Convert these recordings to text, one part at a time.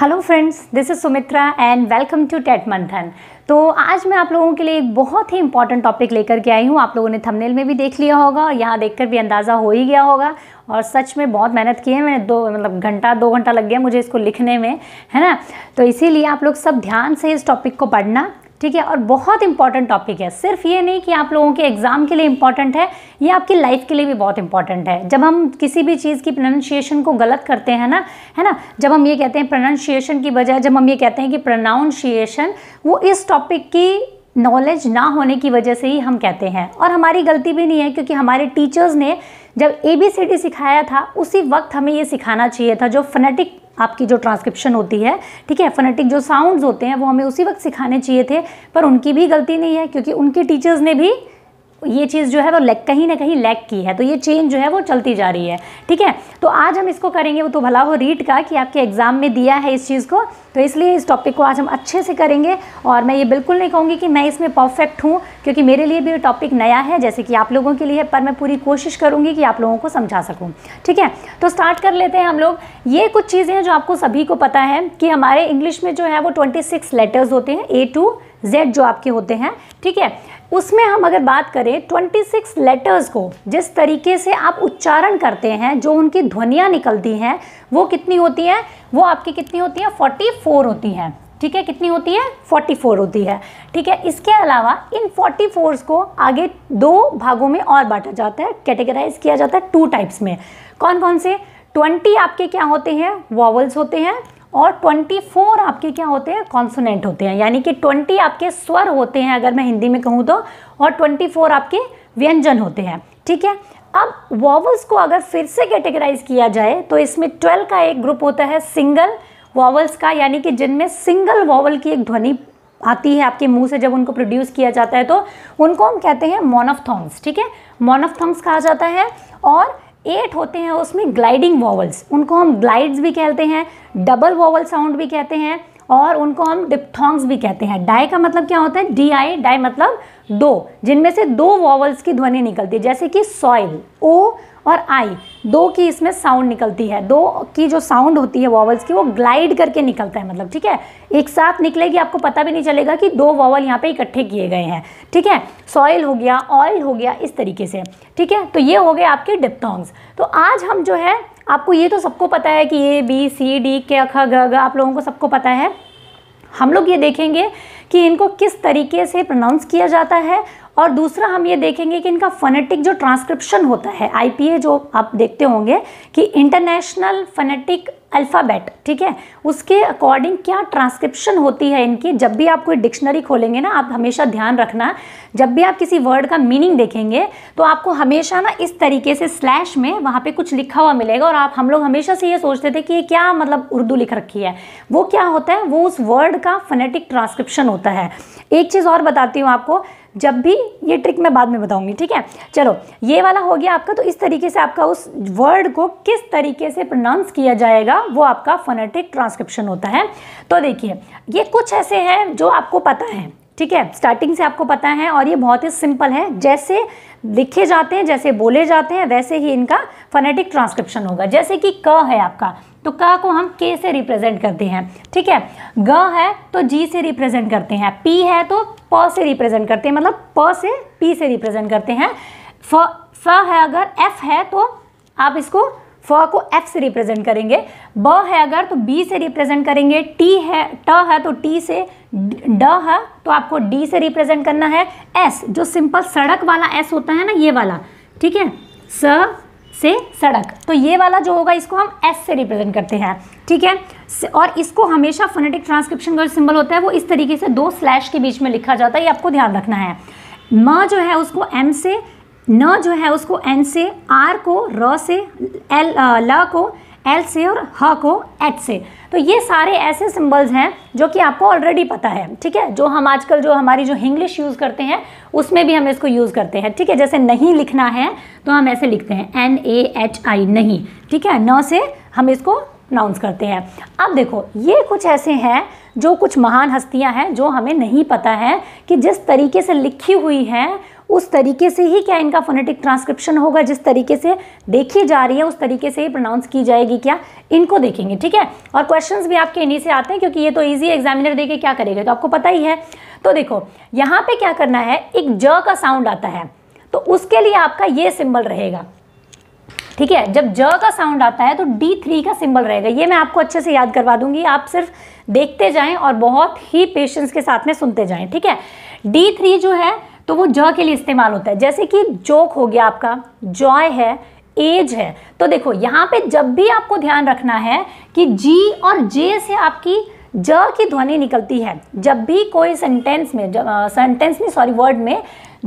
Hello friends this is Sumitra and welcome to TET Manthan तो आज मैं आप लोगों के लिए एक बहुत ही इंपॉर्टेंट टॉपिक लेकर के आई हूँ आप लोगों ने थंबनेल में भी देख लिया होगा और यहाँ देखकर भी अंदाज़ा हो ही गया होगा और सच में बहुत मेहनत की है मैंने दो मतलब घंटा दो घंटा लग गया मुझे इसको लिखने में है ना तो इसीलिए आप लोग सब ध्यान से इस टॉपिक को पढ़ना ठीक है और बहुत इंपॉर्टेंट टॉपिक है सिर्फ ये नहीं कि आप लोगों के एग्ज़ाम के लिए इंपॉर्टेंट है ये आपकी लाइफ के लिए भी बहुत इंपॉर्टेंट है जब हम किसी भी चीज़ की प्रोनाउंशिएशन को गलत करते हैं ना है ना जब हम ये कहते हैं प्रोनाउंशिएशन की बजाय जब हम ये कहते हैं कि प्रोनाउंशिएशन वो इस टॉपिक की नॉलेज ना होने की वजह से ही हम कहते हैं और हमारी गलती भी नहीं है क्योंकि हमारे टीचर्स ने जब ए बी सी डी सिखाया था उसी वक्त हमें ये सिखाना चाहिए था जो फनेटिक आपकी जो ट्रांसक्रिप्शन होती है ठीक है फनेटिक जो साउंड्स होते हैं वो हमें उसी वक्त सिखाने चाहिए थे पर उनकी भी गलती नहीं है क्योंकि उनके टीचर्स ने भी ये चीज़ जो है वो लैक कहीं ना कहीं लैक की है तो ये चेंज जो है वो चलती जा रही है ठीक है तो आज हम इसको करेंगे वो तो भला हो रीड का कि आपके एग्ज़ाम में दिया है इस चीज़ को तो इसलिए इस टॉपिक को आज हम अच्छे से करेंगे और मैं ये बिल्कुल नहीं कहूँगी कि मैं इसमें परफेक्ट हूँ क्योंकि मेरे लिए भी ये टॉपिक नया है जैसे कि आप लोगों के लिए पर मैं पूरी कोशिश करूँगी कि आप लोगों को समझा सकूँ ठीक है तो स्टार्ट कर लेते हैं हम लोग ये कुछ चीज़ें हैं जो आपको सभी को पता है कि हमारे इंग्लिश में जो है वो ट्वेंटी लेटर्स होते हैं ए टू जेड जो आपके होते हैं ठीक है उसमें हम अगर बात करें 26 लेटर्स को जिस तरीके से आप उच्चारण करते हैं जो उनकी ध्वनियाँ निकलती हैं वो कितनी होती हैं वो आपकी कितनी होती हैं 44 होती हैं ठीक है कितनी होती है 44 होती है ठीक है इसके अलावा इन 44s को आगे दो भागों में और बांटा जाता है कैटेगराइज किया जाता है टू टाइप्स में कौन कौन से 20 आपके क्या होते हैं वॉवल्स होते हैं और 24 आपके क्या होते हैं कॉन्सोनेंट होते हैं यानी कि 20 आपके स्वर होते हैं अगर मैं हिंदी में कहूँ तो और 24 आपके व्यंजन होते हैं ठीक है अब वॉवल्स को अगर फिर से कैटेगराइज किया जाए तो इसमें 12 का एक ग्रुप होता है सिंगल वॉवल्स का यानी कि जिनमें सिंगल वॉवल की एक ध्वनि आती है आपके मुंह से जब उनको प्रोड्यूस किया जाता है तो उनको हम कहते हैं मोनोफथोंग्स ठीक है मोनोफथोंग्स कहा जाता है और एट होते हैं उसमें ग्लाइडिंग वॉवल्स उनको हम ग्लाइड्स भी कहते हैं डबल वॉवल साउंड भी कहते हैं और उनको हम डिपथोंग्स भी कहते हैं डाई का मतलब क्या होता है डी आई डाई मतलब दो जिनमें से दो वॉवल्स की ध्वनि निकलती है जैसे कि सॉइल ओ और आई दो की इसमें साउंड निकलती है दो की जो साउंड होती है वॉवल्स की वो ग्लाइड करके निकलता है मतलब ठीक है एक साथ निकलेगी आपको पता भी नहीं चलेगा कि दो वॉवल यहाँ पे इकट्ठे किए गए हैं ठीक है सॉइल हो गया ऑयल हो गया इस तरीके से ठीक है तो ये हो गए आपके डिप्टॉन्ग्स तो आज हम जो है आपको ये तो सबको पता है कि ए बी सी डी के अख ग आप लोगों को सबको पता है हम लोग ये देखेंगे कि इनको किस तरीके से प्रोनाउंस किया जाता है और दूसरा हम ये देखेंगे कि इनका फनेटिक जो ट्रांसक्रिप्शन होता है आईपीए जो आप देखते होंगे कि इंटरनेशनल फनेटिक अल्फ़ाबेट ठीक है उसके अकॉर्डिंग क्या ट्रांसक्रिप्शन होती है इनकी जब भी आप कोई डिक्शनरी खोलेंगे ना आप हमेशा ध्यान रखना जब भी आप किसी वर्ड का मीनिंग देखेंगे तो आपको हमेशा ना इस तरीके से स्लैश में वहाँ पे कुछ लिखा हुआ मिलेगा और आप हम लोग हमेशा से ये सोचते थे कि ये क्या मतलब उर्दू लिख रखी है वो क्या होता है वो उस वर्ड का फनेटिक ट्रांसक्रिप्शन होता है एक चीज़ और बताती हूँ आपको जब भी ये ट्रिक मैं बाद में बताऊंगी ठीक है चलो ये वाला हो गया आपका तो इस तरीके से आपका उस वर्ड को किस तरीके से प्रोनाउंस किया जाएगा वो आपका फोनेटिक ट्रांसक्रिप्शन होता है तो देखिए ये कुछ ऐसे हैं जो आपको पता है ठीक है स्टार्टिंग से आपको पता है और ये बहुत ही सिंपल है जैसे लिखे जाते हैं जैसे बोले जाते हैं वैसे ही इनका फनेटिक ट्रांसक्रिप्शन होगा जैसे कि क है आपका तो क को हम के से रिप्रेजेंट करते हैं ठीक है ग है तो जी से रिप्रेजेंट करते हैं पी है तो प से रिप्रेजेंट करते हैं मतलब प से पी से रिप्रेजेंट करते हैं फ फ है अगर एफ है तो आप इसको फ को एफ से रिप्रेजेंट करेंगे ब है अगर तो बी से रिप्रेजेंट करेंगे टी है ट है तो टी से ड है तो आपको डी से रिप्रेजेंट करना है एस जो सिंपल सड़क वाला एस होता है ना ये वाला ठीक है स से सड़क तो ये वाला जो होगा इसको हम एस से रिप्रेजेंट करते हैं ठीक है और इसको हमेशा फोनेटिक ट्रांसक्रिप्शन का सिंबल होता है वो इस तरीके से दो स्लैश के बीच में लिखा जाता है ये आपको ध्यान रखना है म जो है उसको एम से न जो है उसको एन से आर को र से एल ल को एल से और ह को एच से तो ये सारे ऐसे सिंबल्स हैं जो कि आपको ऑलरेडी पता है ठीक है जो हम आजकल जो हमारी जो इंग्लिश यूज़ करते हैं उसमें भी हम इसको यूज़ करते हैं ठीक है जैसे नहीं लिखना है तो हम ऐसे लिखते हैं एन ए एच आई नहीं ठीक है न से हम इसको प्रोनाउंस करते हैं अब देखो ये कुछ ऐसे हैं जो कुछ महान हस्तियां हैं जो हमें नहीं पता है कि जिस तरीके से लिखी हुई हैं उस तरीके से ही क्या इनका फोनेटिक ट्रांसक्रिप्शन होगा जिस तरीके से देखी जा रही है उस तरीके से ही प्रोनाउंस की जाएगी क्या इनको देखेंगे ठीक है और क्वेश्चन भी आपके इन्हीं से आते हैं क्योंकि ये तो ईजी एग्जामिनर देखे क्या करेगा तो आपको पता ही है तो देखो यहाँ पे क्या करना है एक ज का साउंड आता है तो उसके लिए आपका ये सिंबल रहेगा ठीक है जब ज का साउंड आता है तो डी थ्री का सिंबल रहेगा ये मैं आपको अच्छे से याद करवा दूंगी आप सिर्फ देखते जाएं और बहुत ही पेशेंस के साथ में सुनते जाएं ठीक है डी थ्री जो है तो वो ज के लिए इस्तेमाल होता है जैसे कि जोक हो गया आपका जॉय है एज है तो देखो यहाँ पे जब भी आपको ध्यान रखना है कि जी और जे से आपकी ज की ध्वनि निकलती है जब भी कोई सेंटेंस में सेंटेंस नहीं सॉरी वर्ड में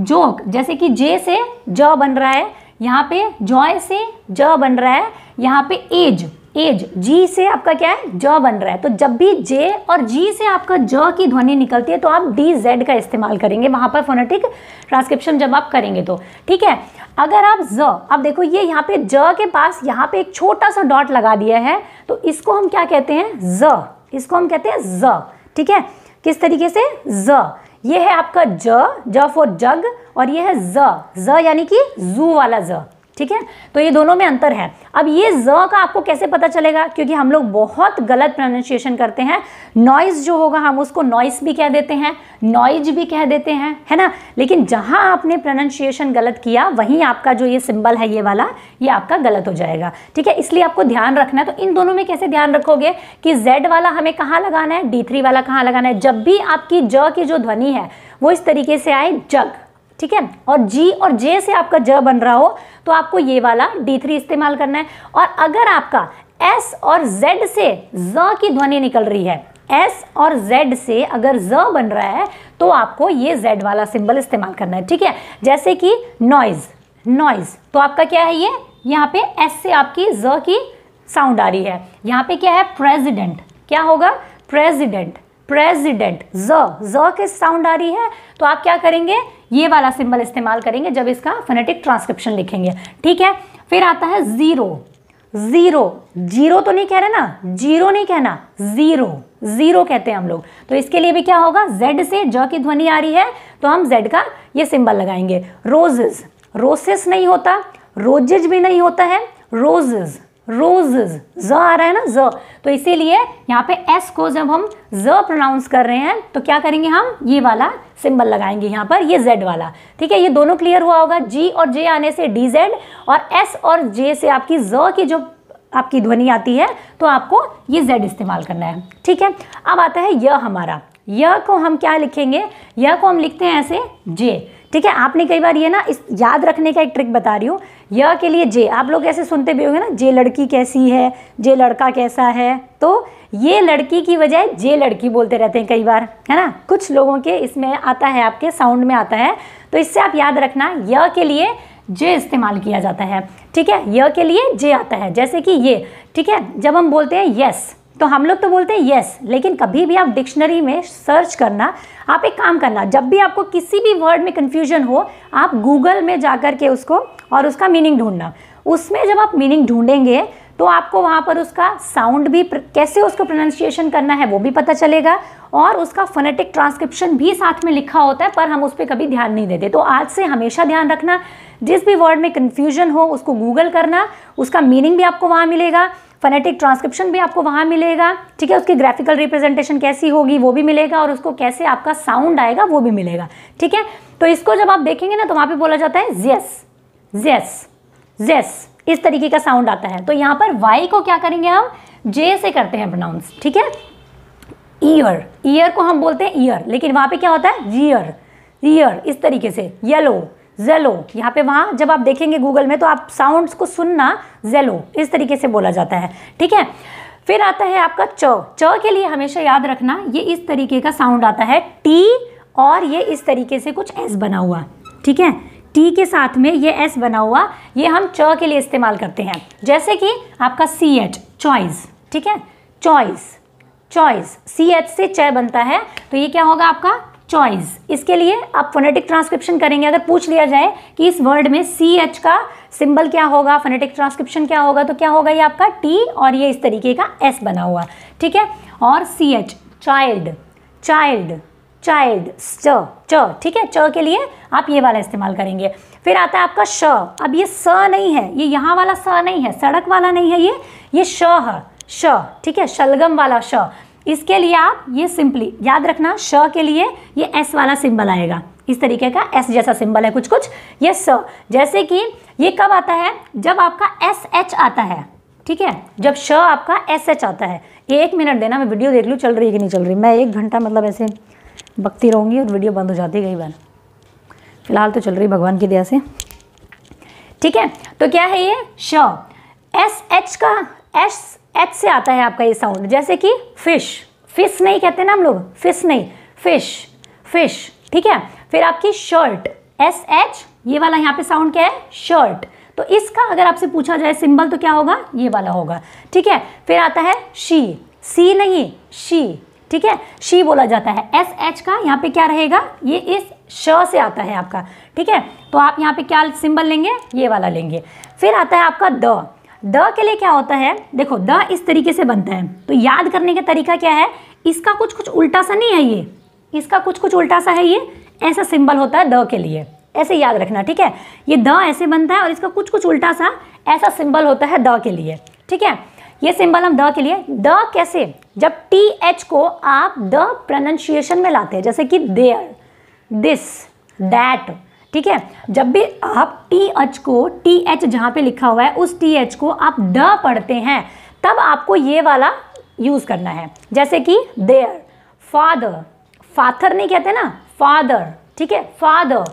जोक जैसे कि जे से ज बन रहा है यहाँ पे जॉय से ज बन रहा है यहाँ पे एज एज जी से आपका क्या है ज बन रहा है तो जब भी जे और जी से आपका ज की ध्वनि निकलती है तो आप डी जेड का इस्तेमाल करेंगे वहां पर फोनेटिक ट्रांसक्रिप्शन जब आप करेंगे तो ठीक है अगर आप ज अब देखो ये यहाँ पे ज के पास यहाँ पे एक छोटा सा डॉट लगा दिया है तो इसको हम क्या कहते हैं ज इसको हम कहते हैं ज ठीक है किस तरीके से ज ये है आपका ज ज फॉर जग और ये है ज ज यानी कि जू वाला ज ठीक है तो ये दोनों में अंतर है अब ये ज का आपको कैसे पता चलेगा क्योंकि हम लोग बहुत गलत प्रोनाउंसिएशन करते हैं नॉइज जो होगा हम उसको नॉइस भी कह देते हैं नॉइज भी कह देते हैं है ना लेकिन जहां आपने प्रोनाउंसिएशन गलत किया वहीं आपका जो ये सिंबल है ये वाला ये आपका गलत हो जाएगा ठीक है इसलिए आपको ध्यान रखना है तो इन दोनों में कैसे ध्यान रखोगे कि जेड वाला हमें कहाँ लगाना है डी वाला कहाँ लगाना है जब भी आपकी ज की जो ध्वनि है वो इस तरीके से आए जग ठीक है और जी और जे से आपका ज बन रहा हो तो आपको ये वाला डी थ्री इस्तेमाल करना है और अगर आपका एस और जेड से ज की ध्वनि निकल रही है एस और जेड से अगर ज बन रहा है तो आपको ये जेड वाला सिंबल इस्तेमाल करना है ठीक है जैसे कि नॉइज नॉइज तो आपका क्या है ये यहाँ पे एस से आपकी ज की साउंड आ रही है यहाँ पे क्या है प्रेजिडेंट क्या होगा प्रेजिडेंट प्रेजिडेंट ज ज के साउंड आ रही है तो आप क्या करेंगे ये वाला सिंबल इस्तेमाल करेंगे जब इसका फोनेटिक ट्रांसक्रिप्शन लिखेंगे ठीक है फिर आता है ज़ीरो ज़ीरो जीरो तो नहीं कह रहे ना जीरो नहीं कहना ज़ीरो ज़ीरो कहते हैं हम लोग तो इसके लिए भी क्या होगा जेड से ज की ध्वनि आ रही है तो हम जेड का ये सिंबल लगाएंगे रोजेज रोसेस नहीं होता रोजेज भी नहीं होता है रोजेज रोजेज ज आ रहा है ना ज तो इसीलिए यहाँ पे एस को जब हम ज प्रोनाउंस कर रहे हैं तो क्या करेंगे हम ये वाला सिंबल लगाएंगे यहाँ पर ये जेड वाला ठीक है ये दोनों क्लियर हुआ होगा जी और जे आने से डी जेड और एस और जे से आपकी ज की जो आपकी ध्वनि आती है तो आपको ये जेड इस्तेमाल करना है ठीक है अब आता है यह हमारा य को हम क्या लिखेंगे य को हम लिखते हैं ऐसे जे ठीक है आपने कई बार ये ना इस याद रखने का एक ट्रिक बता रही हूँ य के लिए जे आप लोग ऐसे सुनते भी होंगे ना जे लड़की कैसी है जे लड़का कैसा है तो ये लड़की की बजाय जे लड़की बोलते रहते हैं कई बार है ना कुछ लोगों के इसमें आता है आपके साउंड में आता है तो इससे आप याद रखना य के लिए जे इस्तेमाल किया जाता है ठीक है य के लिए जे आता है जैसे कि ये ठीक है जब हम बोलते हैं यस तो हम लोग तो बोलते हैं यस लेकिन कभी भी आप डिक्शनरी में सर्च करना आप एक काम करना जब भी आपको किसी भी वर्ड में कन्फ्यूजन हो आप गूगल में जा कर के उसको और उसका मीनिंग ढूंढना उसमें जब आप मीनिंग ढूंढेंगे तो आपको वहाँ पर उसका साउंड भी कैसे उसको प्रोनाउंसिएशन करना है वो भी पता चलेगा और उसका फोनेटिक ट्रांसक्रिप्शन भी साथ में लिखा होता है पर हम उस पर कभी ध्यान नहीं देते तो आज से हमेशा ध्यान रखना जिस भी वर्ड में कन्फ्यूजन हो उसको गूगल करना उसका मीनिंग भी आपको वहाँ मिलेगा फनेटिक ट्रांसक्रिप्शन भी आपको वहाँ मिलेगा ठीक है उसकी ग्राफिकल रिप्रेजेंटेशन कैसी होगी वो भी मिलेगा और उसको कैसे आपका साउंड आएगा वो भी मिलेगा ठीक है तो इसको जब आप देखेंगे ना तो वहाँ पे बोला जाता है जेस जेस जेस इस तरीके का साउंड आता है तो यहाँ पर वाई को क्या करेंगे हम जे से करते हैं प्रोनाउंस ठीक है ईयर ईयर को हम बोलते हैं ईयर लेकिन वहाँ पे क्या होता है जीयर ईयर इस तरीके से येलो जेलो यहाँ पे वहाँ जब आप देखेंगे गूगल में तो आप साउंड्स को सुनना जेलो इस तरीके से बोला जाता है ठीक है फिर आता है आपका च च के लिए हमेशा याद रखना ये इस तरीके का साउंड आता है टी और ये इस तरीके से कुछ एस बना हुआ ठीक है टी के साथ में ये एस बना हुआ ये हम च के लिए इस्तेमाल करते हैं जैसे कि आपका सी एच चॉइस ठीक है चॉइस चॉइस सी एच से च बनता है तो ये क्या होगा आपका चॉइस इसके लिए आप फोनेटिक ट्रांसक्रिप्शन करेंगे अगर पूछ लिया जाए कि इस वर्ड में सी एच का सिंबल क्या होगा फोनेटिक ट्रांसक्रिप्शन क्या होगा तो क्या होगा ये आपका टी और ये इस तरीके का एस बना हुआ ठीक है और C H child child child च च ठीक है च के लिए आप ये वाला इस्तेमाल करेंगे फिर आता है आपका श अब ये स नहीं है ये यहाँ वाला स नहीं है सड़क वाला नहीं है ये ये श है श ठीक है शलगम वाला श इसके लिए आप ये सिंपली याद रखना श के लिए ये एस वाला सिंबल आएगा इस तरीके का एस जैसा सिंबल है कुछ कुछ ये स जैसे कि ये कब आता है जब आपका एस एच आता है ठीक है जब श आपका एस एच आता है एक मिनट देना मैं वीडियो देख लूँ चल रही है कि नहीं चल रही मैं एक घंटा मतलब ऐसे बकती रहूँगी और वीडियो बंद हो जाती है कई बार फिलहाल तो चल रही भगवान की दया से ठीक है तो क्या है ये श एस एच का एस एच से आता है आपका ये साउंड जैसे कि फिश फिश नहीं कहते ना हम लोग फिश नहीं फिश फिश ठीक है फिर आपकी शर्ट एस एच ये वाला यहाँ पे साउंड क्या है शर्ट तो इसका अगर आपसे पूछा जाए सिंबल तो क्या होगा ये वाला होगा ठीक है फिर आता है शी सी नहीं शी ठीक है शी बोला जाता है एस एच का यहाँ पे क्या रहेगा ये इस श से आता है आपका ठीक है तो आप यहाँ पे क्या सिंबल लेंगे ये वाला लेंगे फिर आता है आपका द द के लिए क्या होता है देखो द इस तरीके से बनता है तो याद करने का तरीका क्या है इसका कुछ कुछ उल्टा सा नहीं है ये इसका कुछ कुछ उल्टा सा है ये ऐसा सिंबल होता है द के लिए ऐसे याद रखना ठीक है ये द ऐसे बनता है और इसका कुछ कुछ उल्टा सा ऐसा सिंबल होता है द के लिए ठीक है ये सिंबल हम द के लिए द कैसे जब टी एच को आप द प्रनंसिएशन में लाते हैं जैसे कि देयर दिस दैट ठीक है जब भी आप टी एच को टी एच जहाँ पे लिखा हुआ है उस टी एच को आप द पढ़ते हैं तब आपको ये वाला यूज़ करना है जैसे कि देयर फादर फाथर नहीं कहते ना फादर ठीक है फादर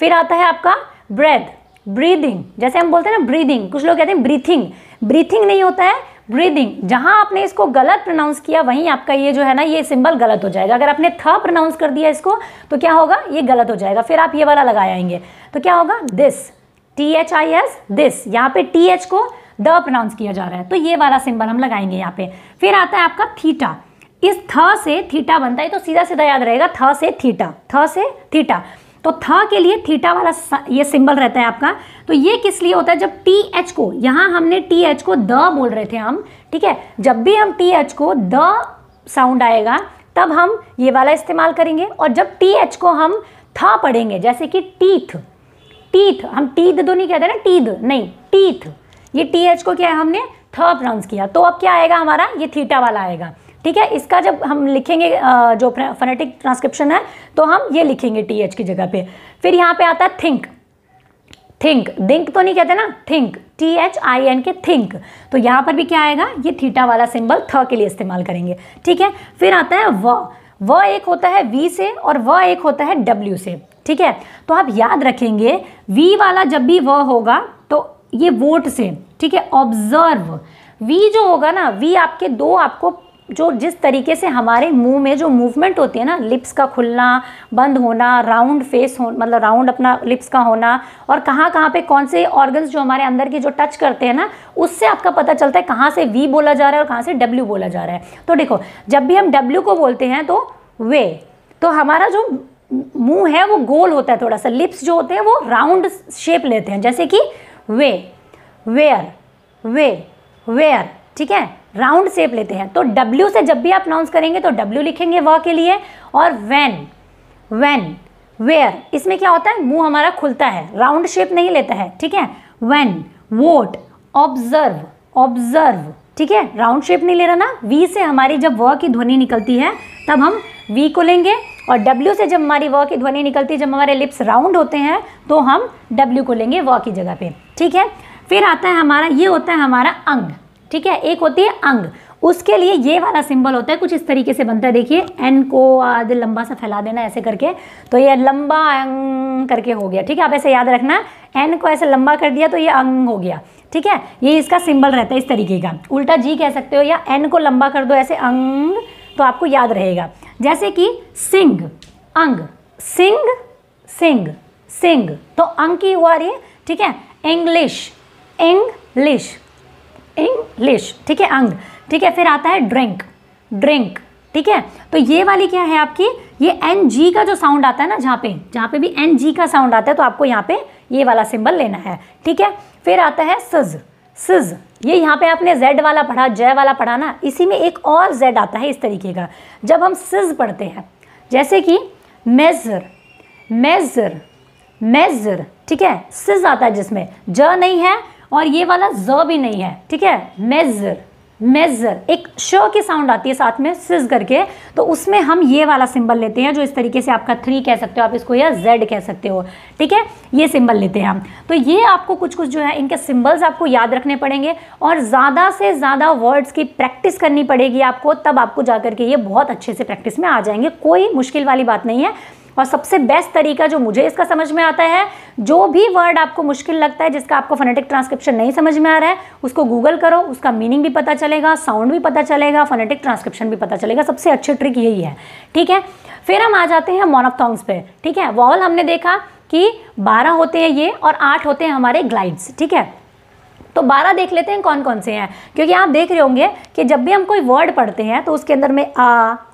फिर आता है आपका ब्रेथ ब्रीदिंग जैसे हम बोलते हैं ना ब्रीदिंग कुछ लोग कहते हैं ब्रीथिंग ब्रीथिंग नहीं होता है ब्रीदिंग जहां आपने इसको गलत प्रोनाउंस किया वहीं आपका ये जो है ना ये सिंबल गलत हो जाएगा अगर आपने थ प्रोनाउंस कर दिया इसको तो क्या होगा ये गलत हो जाएगा फिर आप ये वाला लगाएंगे तो क्या होगा this T H I S this यहाँ पे टी एच को द प्रोनाउंस किया जा रहा है तो ये वाला सिंबल हम लगाएंगे यहाँ पे फिर आता है आपका थीटा इस थ से थीटा बनता है तो सीधा सीधा याद रहेगा थ से थीटा थ से थीटा तो थ के लिए थीटा वाला ये सिंबल रहता है आपका तो ये किस लिए होता है जब टी एच को यहाँ हमने टी एच को द बोल रहे थे हम ठीक है जब भी हम टी एच को द साउंड आएगा तब हम ये वाला इस्तेमाल करेंगे और जब टी एच को हम था पढ़ेंगे जैसे कि टीथ टीथ हम टीथ दो तो नहीं कहते ना टीद नहीं टीथ ये टी एच को क्या है हमने थ प्रोनाउंस किया तो अब क्या आएगा हमारा ये थीटा वाला आएगा ठीक है इसका जब हम लिखेंगे जो फनेटिक ट्रांसक्रिप्शन है तो हम ये लिखेंगे टी एच की जगह पे फिर यहाँ पे आता है थिंक थिंक दिंक तो नहीं कहते ना think T H I N K think तो यहाँ पर भी क्या आएगा ये थीटा वाला सिंबल थ के लिए इस्तेमाल करेंगे ठीक है फिर आता है व व एक होता है वी से और व एक होता है डब्ल्यू से ठीक है तो आप याद रखेंगे वी वाला जब भी व होगा तो ये वोट से ठीक है ऑब्जर्व वी जो होगा ना वी आपके दो आपको जो जिस तरीके से हमारे मुंह में जो मूवमेंट होती है ना लिप्स का खुलना बंद होना राउंड फेस हो मतलब राउंड अपना लिप्स का होना और कहाँ कहाँ पे कौन से ऑर्गन्स जो हमारे अंदर के जो टच करते हैं ना उससे आपका पता चलता है कहाँ से वी बोला जा रहा है और कहाँ से डब्ल्यू बोला जा रहा है तो देखो जब भी हम डब्ल्यू को बोलते हैं तो वे तो हमारा जो मुँह है वो गोल होता है थोड़ा सा लिप्स जो होते हैं वो राउंड शेप लेते हैं जैसे कि वे वेयर वे वेयर ठीक है राउंड शेप लेते हैं तो W से जब भी आप अनाउंस करेंगे तो W लिखेंगे वह के लिए और वैन वैन वेयर इसमें क्या होता है मुंह हमारा खुलता है राउंड शेप नहीं लेता है ठीक है वैन वोट ऑब्जर्व ऑब्जर्व ठीक है राउंड शेप नहीं ले रहा ना वी से हमारी जब व की ध्वनि निकलती है तब हम वी को लेंगे और डब्ल्यू से जब हमारी व की ध्वनि निकलती है जब हमारे लिप्स राउंड होते हैं तो हम डब्ल्यू को लेंगे व की जगह पे ठीक है फिर आता है हमारा ये होता है हमारा अंग ठीक है एक होती है अंग उसके लिए ये वाला सिंबल होता है कुछ इस तरीके से बनता है देखिए एन को आधे लंबा सा फैला देना ऐसे करके तो ये लंबा अंग करके हो गया ठीक है आप ऐसे याद रखना एन को ऐसे लंबा कर दिया तो ये अंग हो गया ठीक है ये इसका सिंबल रहता है इस तरीके का उल्टा जी कह सकते हो या एन को लंबा कर दो ऐसे अंग तो आपको याद रहेगा जैसे कि सिंग अंग सिंग सिंग सिंग तो अंग की हुआ रही है ठीक है इंग्लिश इंग्लिश लेश ठीक है अंग ठीक है फिर आता है ड्रिंक ड्रिंक ठीक है तो ये वाली क्या है आपकी ये एन जी का जो साउंड आता है ना जहाँ पे जहाँ पे भी एन जी का साउंड आता है तो आपको यहाँ पे ये वाला सिंबल लेना है ठीक है फिर आता है सज सज ये यहाँ पे आपने जेड वाला पढ़ा जय वाला पढ़ा ना इसी में एक और जेड आता है इस तरीके का जब हम सिज पढ़ते हैं जैसे कि मेज़र मेज़र मेज़र ठीक है सिज आता है जिसमें ज नहीं है और ये वाला ज भी नहीं है ठीक है मेज़र मेज़र एक श की साउंड आती है साथ में सिज करके तो उसमें हम ये वाला सिंबल लेते हैं जो इस तरीके से आपका थ्री कह सकते हो आप इसको या जेड कह सकते हो ठीक है ये सिंबल लेते हैं हम तो ये आपको कुछ कुछ जो है इनके सिंबल्स आपको याद रखने पड़ेंगे और ज़्यादा से ज़्यादा वर्ड्स की प्रैक्टिस करनी पड़ेगी आपको तब आपको जा के ये बहुत अच्छे से प्रैक्टिस में आ जाएंगे कोई मुश्किल वाली बात नहीं है और सबसे बेस्ट तरीका जो मुझे इसका समझ में आता है जो भी वर्ड आपको मुश्किल लगता है जिसका आपको फोनेटिक ट्रांसक्रिप्शन नहीं समझ में आ रहा है उसको गूगल करो उसका मीनिंग भी पता चलेगा साउंड भी पता चलेगा फोनेटिक ट्रांसक्रिप्शन भी पता चलेगा सबसे अच्छी ट्रिक यही है ठीक है फिर हम आ जाते हैं मोनोपथॉन्ग्स पे ठीक है वॉल हमने देखा कि बारह होते हैं ये और आठ होते हैं हमारे ग्लाइड्स ठीक है तो बारह देख लेते हैं कौन कौन से हैं क्योंकि आप देख रहे होंगे कि जब भी हम कोई वर्ड पढ़ते हैं तो उसके अंदर में आ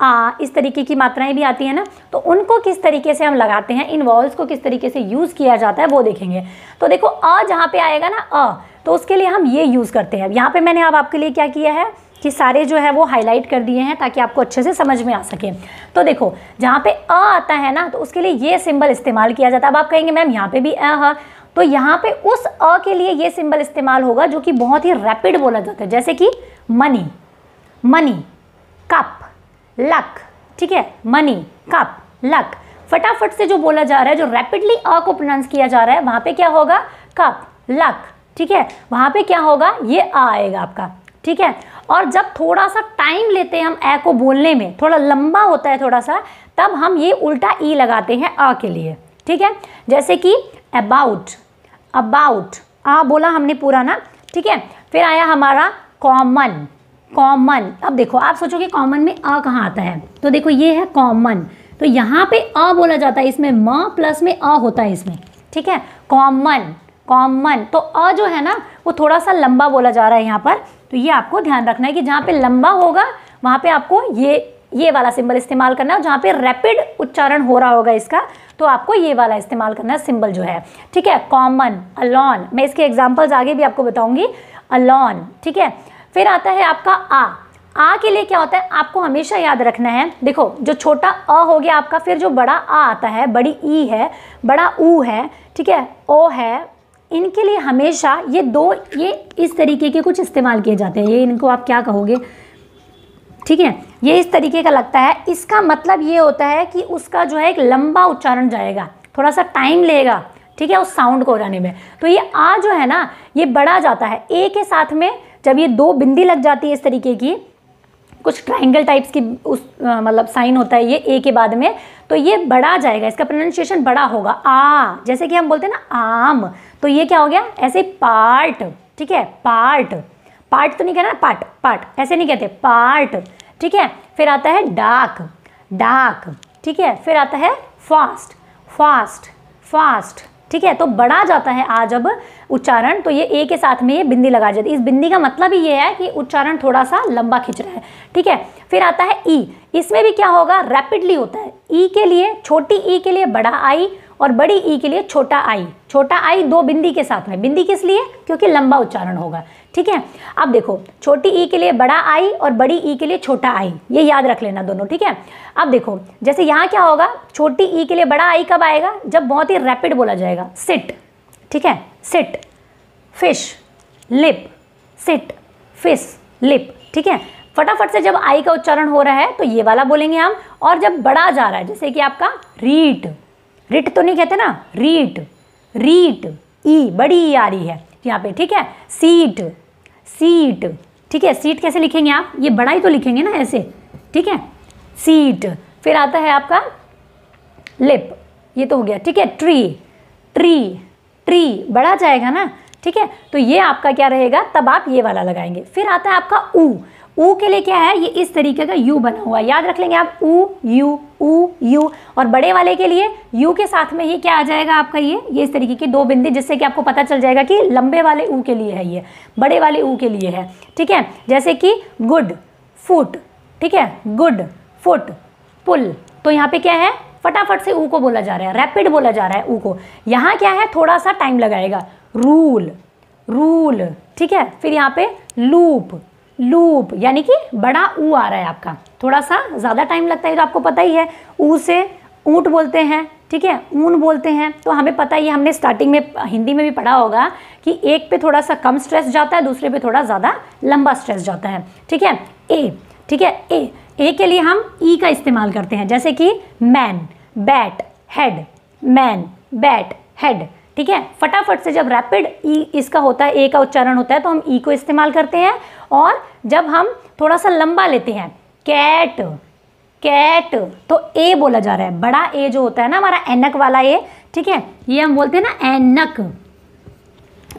आ इस तरीके की मात्राएं भी आती है ना तो उनको किस तरीके से हम लगाते हैं इन वॉल्स को किस तरीके से यूज़ किया जाता है वो देखेंगे तो देखो अ जहाँ पे आएगा ना अ तो उसके लिए हम ये यूज़ करते हैं यहाँ पे मैंने अब आपके लिए क्या किया है कि सारे जो है वो हाईलाइट कर दिए हैं ताकि आपको अच्छे से समझ में आ सके तो देखो जहाँ पे अ आता है ना तो उसके लिए ये सिंबल इस्तेमाल किया जाता है अब आप कहेंगे मैम यहाँ पे भी अ तो यहाँ पे उस अ के लिए ये सिंबल इस्तेमाल होगा जो कि बहुत ही रैपिड बोला जाता है जैसे कि मनी मनी कप लक ठीक है मनी कप लक फटाफट से जो बोला जा रहा है जो रैपिडली अ को प्रोनाउंस किया जा रहा है वहाँ पे क्या होगा कप लक ठीक है वहाँ पे क्या होगा ये आ आएगा आपका ठीक है और जब थोड़ा सा टाइम लेते हैं हम ए को बोलने में थोड़ा लंबा होता है थोड़ा सा तब हम ये उल्टा ई e लगाते हैं अ के लिए ठीक है जैसे कि अबाउट अबाउट हाँ, आ बोला हमने पूरा ना ठीक है फिर आया हमारा कॉमन कॉमन अब देखो आप सोचोगे कॉमन में अ कहाँ आता है तो देखो ये है कॉमन तो यहाँ पे अ बोला जाता है इसमें म प्लस में अ होता है इसमें ठीक है कॉमन कॉमन तो अ जो है ना वो थोड़ा सा लंबा बोला जा रहा है यहाँ पर तो ये आपको ध्यान रखना है कि जहाँ पे लंबा होगा वहाँ पे आपको ये ये वाला सिंबल इस्तेमाल करना है जहाँ पे रैपिड उच्चारण हो रहा होगा इसका तो आपको ये वाला इस्तेमाल करना है सिंबल जो है ठीक है कॉमन अलॉन मैं इसके एग्जाम्पल्स आगे भी आपको बताऊंगी अलॉन ठीक है फिर आता है आपका आ आ के लिए क्या होता है आपको हमेशा याद रखना है देखो जो छोटा अ हो गया आपका फिर जो बड़ा आ आता है बड़ी ई है बड़ा ऊ है ठीक है ओ है इनके लिए हमेशा ये दो ये इस तरीके के कुछ इस्तेमाल किए जाते हैं ये इनको आप क्या कहोगे ठीक है ये इस तरीके का लगता है इसका मतलब ये होता है कि उसका जो है एक लंबा उच्चारण जाएगा थोड़ा सा टाइम लेगा ठीक है उस साउंड को जाने में तो ये आ जो है ना ये बढ़ा जाता है ए के साथ में जब ये दो बिंदी लग जाती है इस तरीके की कुछ ट्राइंगल टाइप्स की उस मतलब साइन होता है ये ए के बाद में तो ये बड़ा जाएगा इसका प्रोनाउंसिएशन बड़ा होगा आ जैसे कि हम बोलते हैं ना आम तो ये क्या हो गया ऐसे पार्ट ठीक है पार्ट पार्ट तो नहीं कहना पार्ट पार्ट ऐसे नहीं कहते पार्ट ठीक है फिर आता है डाक डाक ठीक है फिर आता है फास्ट फास्ट फास्ट ठीक है तो बढ़ा जाता है आज अब उच्चारण तो ये ए के साथ में ये बिंदी लगा जाती है इस बिंदी का मतलब ही ये है कि उच्चारण थोड़ा सा लंबा खिंच रहा है ठीक है फिर आता है ई इसमें भी क्या होगा रैपिडली होता है ई के लिए छोटी ई के लिए बड़ा आई और बड़ी ई के लिए छोटा आई छोटा आई दो बिंदी के साथ में बिंदी किस लिए क्योंकि लंबा उच्चारण होगा ठीक है अब देखो छोटी ई e के लिए बड़ा आई और बड़ी ई e के लिए छोटा आई ये याद रख लेना दोनों ठीक है अब देखो जैसे यहाँ क्या होगा छोटी ई e के लिए बड़ा आई कब आएगा जब बहुत ही रैपिड बोला जाएगा सिट ठीक है sit fish lip sit fish lip ठीक है फटाफट से जब आई का उच्चारण हो रहा है तो ये वाला बोलेंगे हम और जब बड़ा जा रहा है जैसे कि आपका रीट रिट तो नहीं कहते ना रीट रीट ई बड़ी ई आ रही है यहाँ पे ठीक है सीट सीट ठीक है सीट कैसे लिखेंगे आप ये बड़ा ही तो लिखेंगे ना ऐसे ठीक है सीट फिर आता है आपका लिप ये तो हो गया ठीक है ट्री ट्री ट्री बड़ा जाएगा ना ठीक है तो ये आपका क्या रहेगा तब आप ये वाला लगाएंगे फिर आता है आपका ऊ ऊ के लिए क्या है ये इस तरीके का यू बना हुआ है याद रख लेंगे आप ऊ यू ऊ यू और बड़े वाले के लिए यू के साथ में ही क्या आ जाएगा आपका ये ये इस तरीके की दो बिंदी जिससे कि आपको पता चल जाएगा कि लंबे वाले ऊ के लिए है ये बड़े वाले ऊ के लिए है ठीक है जैसे कि गुड फुट ठीक है गुड फुट पुल तो यहाँ पे क्या है फटाफट से ऊ को बोला जा रहा है रैपिड बोला जा रहा है ऊ को यहाँ क्या है थोड़ा सा टाइम लगाएगा रूल रूल ठीक है फिर यहाँ पे लूप लूप यानी कि बड़ा ऊ आ रहा है आपका थोड़ा सा ज़्यादा टाइम लगता है तो आपको पता ही है ऊ से ऊँट बोलते हैं ठीक है ऊन बोलते हैं तो हमें पता ही हमने स्टार्टिंग में हिंदी में भी पढ़ा होगा कि एक पे थोड़ा सा कम स्ट्रेस जाता है दूसरे पे थोड़ा ज़्यादा लंबा स्ट्रेस जाता है ठीक है ए ठीक है ए ए के लिए हम ई e का इस्तेमाल करते हैं जैसे कि man bat head man bat head ठीक है फटाफट से जब रैपिड ई e इसका होता है ए का उच्चारण होता है तो हम ई e को इस्तेमाल करते हैं और जब हम थोड़ा सा लंबा लेते हैं कैट कैट तो ए बोला जा रहा है बड़ा ए जो होता है ना हमारा एनक वाला ए ठीक है ये हम बोलते हैं ना एनक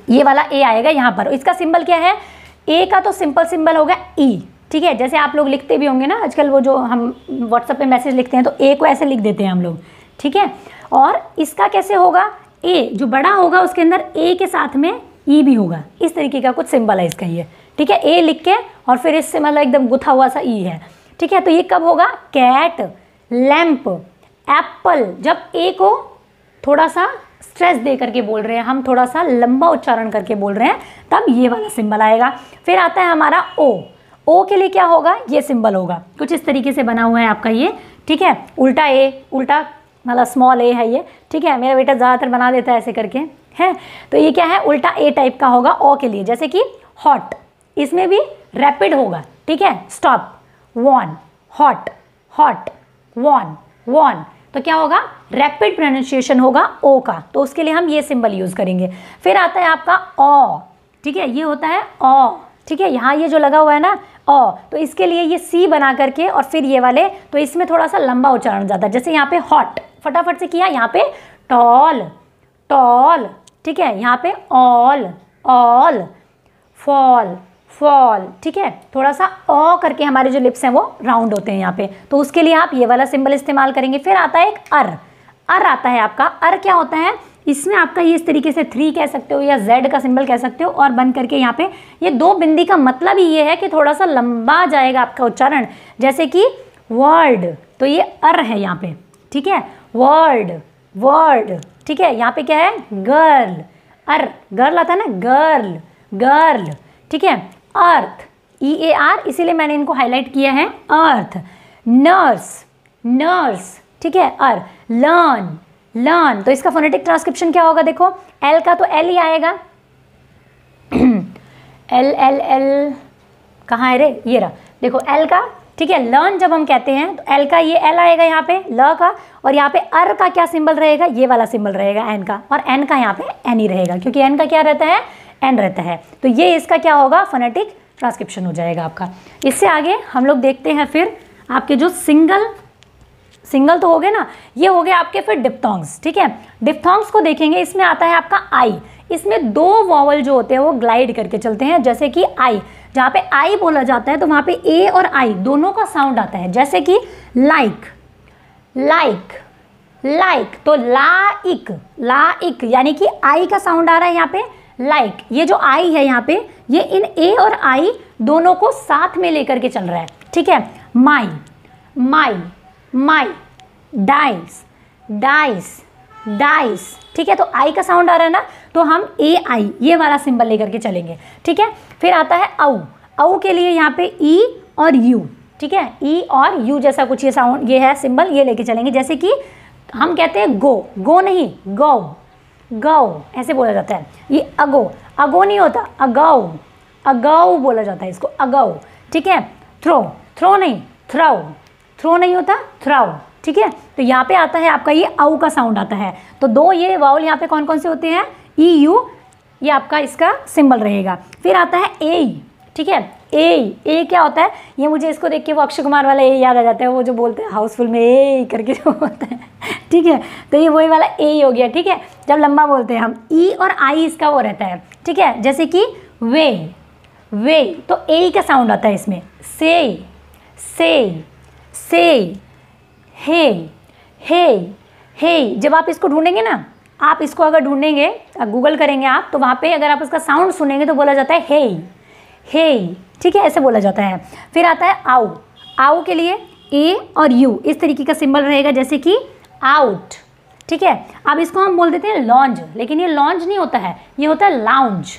ये वाला ए आएगा यहाँ पर इसका सिंबल क्या है ए का तो सिंपल सिंबल होगा ई ठीक है जैसे आप लोग लिखते भी होंगे ना आजकल वो जो हम व्हाट्सएप पे मैसेज लिखते हैं तो ए को ऐसे लिख देते हैं हम लोग ठीक है और इसका कैसे होगा ए जो बड़ा होगा उसके अंदर ए के साथ में ई e भी होगा इस तरीके का कुछ सिंबल है इसका ये ठीक है ए लिख के और फिर इससे मतलब एकदम गुथा हुआ सा ई e है ठीक है तो ये कब होगा कैट लैम्प एप्पल जब ए को थोड़ा सा स्ट्रेस दे करके बोल रहे हैं हम थोड़ा सा लंबा उच्चारण करके बोल रहे हैं तब ये वाला सिंबल आएगा फिर आता है हमारा ओ ओ के लिए क्या होगा ये सिंबल होगा कुछ इस तरीके से बना हुआ है आपका ये ठीक है उल्टा ए उल्टा मतलब स्मॉल ए है ये ठीक है मेरा बेटा ज़्यादातर बना देता है ऐसे करके है तो ये क्या है उल्टा ए टाइप का होगा ओ के लिए जैसे कि हॉट इसमें भी रैपिड होगा ठीक है stop won hot hot won won तो क्या होगा रैपिड प्रोनाउंसिएशन होगा ओ का तो उसके लिए हम ये सिंबल यूज़ करेंगे फिर आता है आपका ओ ठीक है ये होता है ओ ठीक है यहाँ ये जो लगा हुआ है ना ओ तो इसके लिए ये सी बना करके और फिर ये वाले तो इसमें थोड़ा सा लंबा उच्चारण जाता है जैसे यहाँ पे हॉट फटाफट से किया यहाँ पे टॉल टॉल ठीक है यहाँ पे ऑल ऑल फॉल फॉल ठीक है थोड़ा सा ओ करके हमारे जो लिप्स हैं वो राउंड होते हैं यहाँ पे तो उसके लिए आप ये वाला सिंबल इस्तेमाल करेंगे फिर आता है एक अर अर आता है आपका अर क्या होता है इसमें आपका ये इस तरीके से थ्री कह सकते हो या जेड का सिंबल कह सकते हो और बन करके यहाँ पे ये दो बिंदी का मतलब ही ये है कि थोड़ा सा लंबा जाएगा आपका उच्चारण जैसे कि वर्ड तो ये अर है यहाँ पे ठीक है वर्ड वर्ड ठीक है यहाँ पे क्या है गर्ल अर गर्ल आता है ना गर्ल गर्ल ठीक है अर्थ ई ए आर इसीलिए मैंने इनको हाईलाइट किया है अर्थ नर्स नर्स ठीक है अर लर्न लर्न तो इसका फोनेटिक ट्रांसक्रिप्शन क्या होगा देखो एल का तो एल ही आएगा एल एल एल कहाँ है रे ये रहा देखो एल का ठीक है लर्न जब हम कहते हैं तो एल का ये एल आएगा यहाँ पे ल का और यहाँ पे अर का क्या सिंबल रहेगा ये वाला सिंबल रहेगा एन का और एन का यहाँ पे एन ही रहेगा क्योंकि एन का क्या रहता है एन रहता है तो ये इसका क्या होगा फोनेटिक ट्रांसक्रिप्शन हो जाएगा आपका इससे आगे हम लोग देखते हैं फिर आपके जो सिंगल सिंगल तो हो गए ना ये हो गए आपके फिर डिप्थोंग्स ठीक है डिप्थोंग्स को देखेंगे इसमें आता है आपका आई इसमें दो वॉवल जो होते हैं वो ग्लाइड करके चलते हैं जैसे कि आई जहाँ पे आई बोला जाता है तो वहाँ पे ए और आई दोनों का साउंड आता है जैसे कि लाइक like, लाइक लाइक तो लाइक लाइक यानी कि आई का साउंड आ रहा है यहाँ पे लाइक like, ये जो आई है यहाँ पे ये इन ए और आई दोनों को साथ में लेकर के चल रहा है ठीक है my my my dice dice dice ठीक है तो आई का साउंड आ रहा है ना तो हम ए आई ये वाला सिंबल लेकर के चलेंगे ठीक है फिर आता है औ औ के लिए यहाँ पे ई e और यू ठीक है ई e और यू जैसा कुछ ये साउंड ये है सिंबल ये लेके चलेंगे जैसे कि हम कहते हैं गो गो नहीं गौ गौ ऐसे बोला जाता है ये अगो अगो नहीं होता अगौ अगौ बोला जाता है इसको अगौ ठीक है थ्रो थ्रो नहीं थ्रो थ्रो नहीं होता थ्राउ ठीक है तो यहाँ पे आता है आपका ये आउ का साउंड आता है तो दो ये वाउल यहाँ पे कौन कौन से होते हैं ई e, यू ये आपका इसका सिंबल रहेगा फिर आता है ए ठीक है ए ए क्या होता है ये मुझे इसको देख के वो अक्षय कुमार वाला ए याद आ जाता है वो जो बोलते हैं हाउसफुल में ए करके जो होता है ठीक है तो ये वही वाला ए हो गया ठीक है जब लंबा बोलते हैं हम ई और आई इसका वो रहता है ठीक है जैसे कि वे वे तो ए का साउंड आता है इसमें से से से हे हे हे जब आप इसको ढूंढेंगे ना आप इसको अगर ढूंढेंगे गूगल करेंगे आप तो वहाँ पे अगर आप इसका साउंड सुनेंगे तो बोला जाता है हे हे ठीक है ऐसे बोला जाता है फिर आता है आउ आउ के लिए ए और यू इस तरीके का सिंबल रहेगा जैसे कि आउट ठीक है अब इसको हम बोल देते हैं लॉन्ज लेकिन ये लॉन्ज नहीं होता है ये होता है लाउंज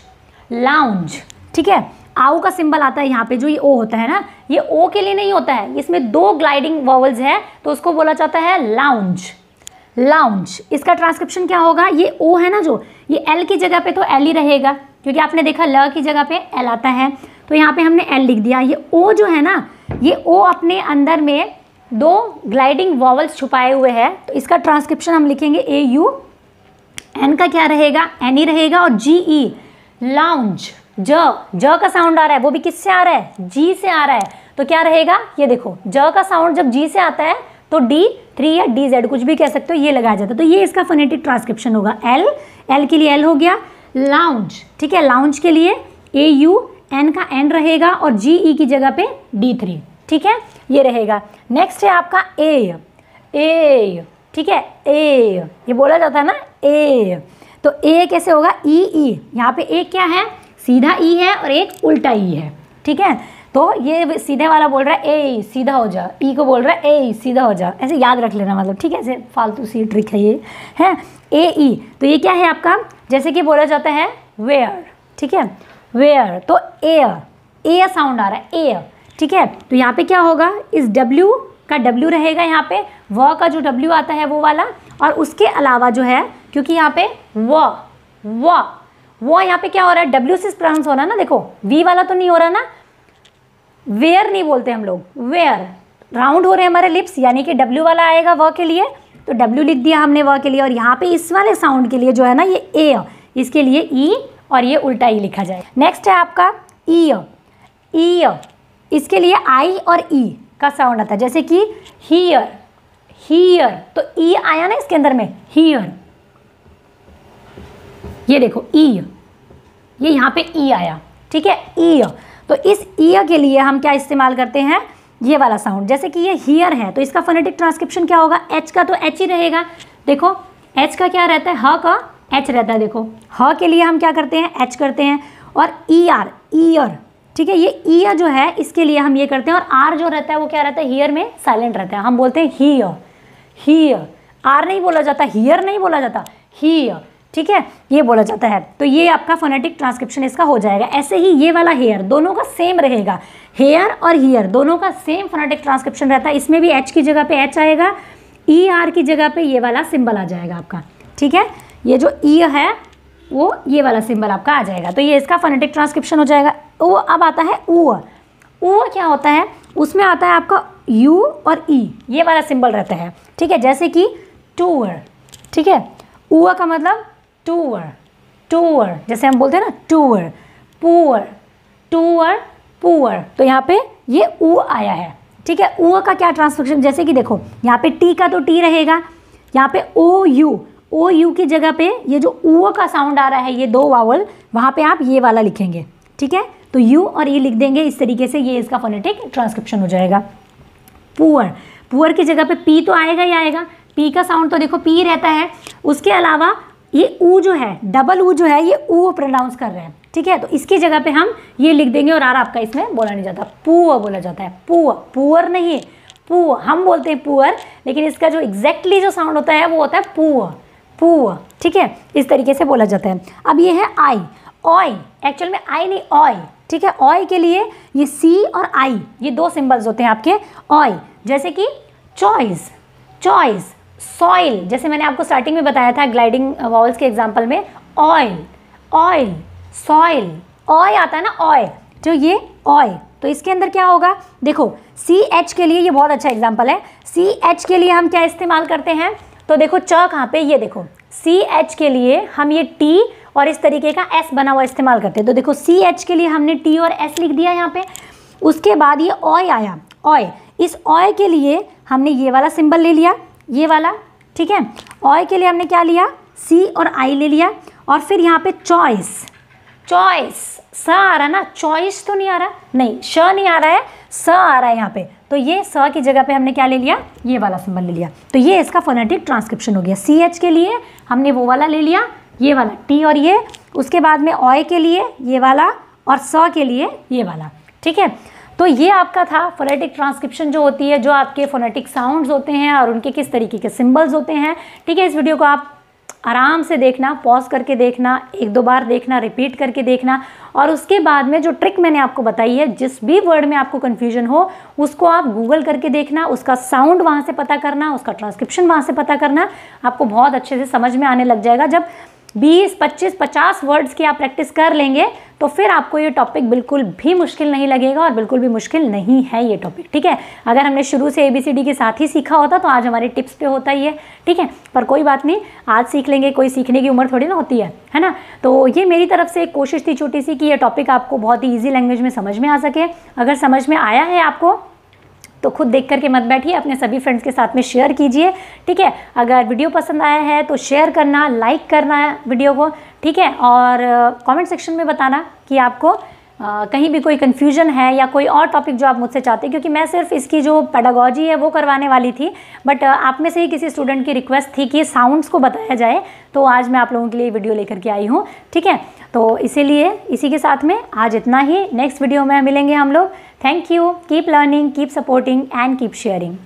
लाउंज ठीक है आउ का सिंबल आता है यहाँ पे जो ये ओ होता है ना ये ओ के लिए नहीं होता है इसमें दो ग्लाइडिंग वॉवल्स है तो उसको बोला जाता है लाउंज लाउंज इसका ट्रांसक्रिप्शन क्या होगा ये ओ है ना जो ये एल की जगह पे तो एल ही रहेगा क्योंकि आपने देखा ल की जगह पे एल आता है तो यहाँ पे हमने एल लिख दिया ये ओ जो है ना ये ओ अपने अंदर में दो ग्लाइडिंग वॉवल्स छुपाए हुए हैं तो इसका ट्रांसक्रिप्शन हम लिखेंगे ए यू एन का क्या रहेगा एन ही e रहेगा और जी ई लाउंज ज ज का साउंड आ रहा है वो भी किससे आ रहा है जी से आ रहा है तो क्या रहेगा ये देखो ज का साउंड जब जी से आता है तो डी थ्री या डी जेड कुछ भी कह सकते हो ये लगाया जाता है तो ये इसका फोनेटिक ट्रांसक्रिप्शन होगा एल एल के लिए एल हो गया लाउंज ठीक है लाउंज के लिए ए यू एन का एन रहेगा और जी ई e की जगह पे डी थ्री ठीक है ये रहेगा नेक्स्ट है आपका ए ए ठीक है ए ये बोला जाता है ना ए तो ए कैसे होगा ई e ई e, यहाँ पे ए क्या है सीधा ई है और एक उल्टा ई है ठीक है तो ये सीधे वाला बोल रहा है ए सीधा हो जा ई को बोल रहा है ए सीधा हो जा ऐसे याद रख लेना मतलब ठीक है ऐसे फालतू सी ट्रिक है ये है ए ई तो ये क्या है आपका जैसे कि बोला जाता है वेयर ठीक है वेयर तो एयर ए साउंड आ रहा है एयर ठीक है तो यहाँ पे क्या होगा इस डब्ल्यू का डब्ल्यू रहेगा यहाँ पे व का जो डब्ल्यू आता है वो वाला और उसके अलावा जो है क्योंकि यहाँ पे व व वो यहाँ पे क्या हो रहा है डब्ल्यू से प्रोनाउंस हो रहा है ना देखो वी वाला तो नहीं हो रहा ना वेयर नहीं बोलते हम लोग वेयर राउंड हो रहे हैं हमारे लिप्स यानी कि डब्ल्यू वाला आएगा व के लिए तो डब्ल्यू लिख दिया हमने व के लिए और यहाँ पे इस वाले साउंड के लिए जो है ना ये ए इसके लिए ई e, और ये उल्टा ई e लिखा जाए नेक्स्ट है आपका ई ई इसके लिए आई और ई e का साउंड आता है जैसे कि हीयर हीयर तो ई आया ना इसके अंदर में हीयर ये देखो ई ये यहाँ पे ई आया ठीक है ई तो इस ईय के लिए हम क्या इस्तेमाल करते हैं ये वाला साउंड जैसे कि ये हियर है तो इसका फोनेटिक ट्रांसक्रिप्शन क्या होगा एच का तो एच ही रहेगा देखो एच का क्या रहता है ह का एच रहता है देखो ह के लिए हम क्या करते हैं एच करते हैं और ई आर ईयर ठीक है ये ईयर जो है इसके लिए हम ये करते हैं और आर जो रहता है वो क्या रहता है हियर में साइलेंट रहता है हम बोलते हैं हीयर हीयर आर नहीं बोला जाता हियर नहीं बोला जाता हीयर ठीक है ये बोला जाता है तो ये आपका फोनेटिक ट्रांसक्रिप्शन इसका हो जाएगा ऐसे ही ये वाला हेयर दोनों का सेम रहेगा हेयर और हीयर दोनों का सेम फोनेटिक ट्रांसक्रिप्शन रहता है इसमें भी एच की जगह पे एच आएगा ई e आर की जगह पे ये वाला सिंबल आ जाएगा आपका ठीक है ये जो ई है वो ये वाला सिंबल आपका आ जाएगा तो ये इसका फोनेटिक ट्रांसक्रिप्शन हो जाएगा वो अब आता है ऊ ऊ क्या होता है उसमें आता है आपका यू और ई e। ये वाला सिंबल रहता है ठीक है जैसे कि टूअर ठीक है ऊ का मतलब टूअर टूअर जैसे हम बोलते हैं ना टूअर पुअर टूअर पुअर तो यहाँ पे ये ऊ आया है ठीक है उ का क्या ट्रांसफॉर्मेशन जैसे कि देखो यहाँ पे टी का तो टी रहेगा यहाँ पे ओ यू ओ यू की जगह पे ये जो उ का साउंड आ रहा है ये दो वावल वहाँ पे आप ये वाला लिखेंगे ठीक है तो यू और ये लिख देंगे इस तरीके से ये इसका फोनेटिक ट्रांसक्रिप्शन हो जाएगा पुअर पुअर की जगह पे पी तो आएगा ही आएगा पी का साउंड तो देखो पी रहता है उसके अलावा ये ऊ जो है डबल ऊ जो है ये ऊ प्रोनाउंस कर रहे हैं ठीक है तो इसकी जगह पे हम ये लिख देंगे और आर आपका इसमें बोला नहीं जाता पुअ बोला जाता है पुअ पुअर नहीं पुअ हम बोलते हैं पुअर लेकिन इसका जो एग्जैक्टली जो साउंड होता है वो होता है पुअ पुअ ठीक है इस तरीके से बोला जाता है अब ये है आई ऑय एक्चुअल में आई नहीं ऑय ठीक है ऑय के लिए ये सी और आई ये दो सिम्बल्स होते हैं आपके ऑय जैसे कि चॉइस चॉइस सॉइल जैसे मैंने आपको स्टार्टिंग में बताया था ग्लाइडिंग वॉल्स uh, के एग्जाम्पल में ऑयल ऑयल सॉइल ऑय आता है ना ऑय जो ये ऑय तो इसके अंदर क्या होगा देखो सी एच के लिए ये बहुत अच्छा एग्जाम्पल है सी एच के लिए हम क्या इस्तेमाल करते हैं तो देखो च कहाँ पे ये देखो सी एच के लिए हम ये टी और इस तरीके का एस बना हुआ इस्तेमाल करते हैं तो देखो सी एच के लिए हमने टी और एस लिख दिया यहाँ पे उसके बाद ये ऑय आया ऑय इस ऑय के लिए हमने ये वाला सिंबल ले लिया ये वाला ठीक है ऑय के लिए हमने क्या लिया सी और आई ले लिया और फिर यहाँ पे चॉइस चॉइस स आ रहा ना चॉइस तो नहीं आ रहा नहीं श नहीं आ रहा है स आ रहा है यहाँ पे तो ये स की जगह पे हमने क्या ले लिया ये वाला सिंबल ले लिया तो ये इसका फोनेटिक ट्रांसक्रिप्शन हो गया सी एच के लिए हमने वो वाला ले लिया ये वाला टी और ये उसके बाद में ऑय के लिए ये वाला और स के लिए ये वाला ठीक है तो ये आपका था फोनेटिक ट्रांसक्रिप्शन जो होती है जो आपके फोनेटिक साउंड्स होते हैं और उनके किस तरीके के सिम्बल्स होते हैं ठीक है इस वीडियो को आप आराम से देखना पॉज करके देखना एक दो बार देखना रिपीट करके देखना और उसके बाद में जो ट्रिक मैंने आपको बताई है जिस भी वर्ड में आपको कन्फ्यूजन हो उसको आप गूगल करके देखना उसका साउंड वहाँ से पता करना उसका ट्रांसक्रिप्शन वहाँ से पता करना आपको बहुत अच्छे से समझ में आने लग जाएगा जब बीस पच्चीस पचास वर्ड्स की आप प्रैक्टिस कर लेंगे तो फिर आपको ये टॉपिक बिल्कुल भी मुश्किल नहीं लगेगा और बिल्कुल भी मुश्किल नहीं है ये टॉपिक ठीक है अगर हमने शुरू से ए बी सी डी के साथ ही सीखा होता तो आज हमारे टिप्स पे होता ही है ठीक है पर कोई बात नहीं आज सीख लेंगे कोई सीखने की उम्र थोड़ी ना होती है है ना तो ये मेरी तरफ से एक कोशिश थी छोटी सी कि यह टॉपिक आपको बहुत ही ईजी लैंग्वेज में समझ में आ सके अगर समझ में आया है आपको तो खुद देख करके मत बैठिए अपने सभी फ्रेंड्स के साथ में शेयर कीजिए ठीक है अगर वीडियो पसंद आया है तो शेयर करना लाइक करना वीडियो को ठीक है और कमेंट सेक्शन में बताना कि आपको आ, कहीं भी कोई कन्फ्यूजन है या कोई और टॉपिक जो आप मुझसे चाहते हैं क्योंकि मैं सिर्फ इसकी जो पेडागॉजी है वो करवाने वाली थी बट आप में से ही किसी स्टूडेंट की रिक्वेस्ट थी कि साउंड्स को बताया जाए तो आज मैं आप लोगों के लिए वीडियो लेकर के आई हूँ ठीक है तो इसीलिए इसी के साथ में आज इतना ही नेक्स्ट वीडियो में मिलेंगे हम लोग thank you keep learning keep supporting and keep sharing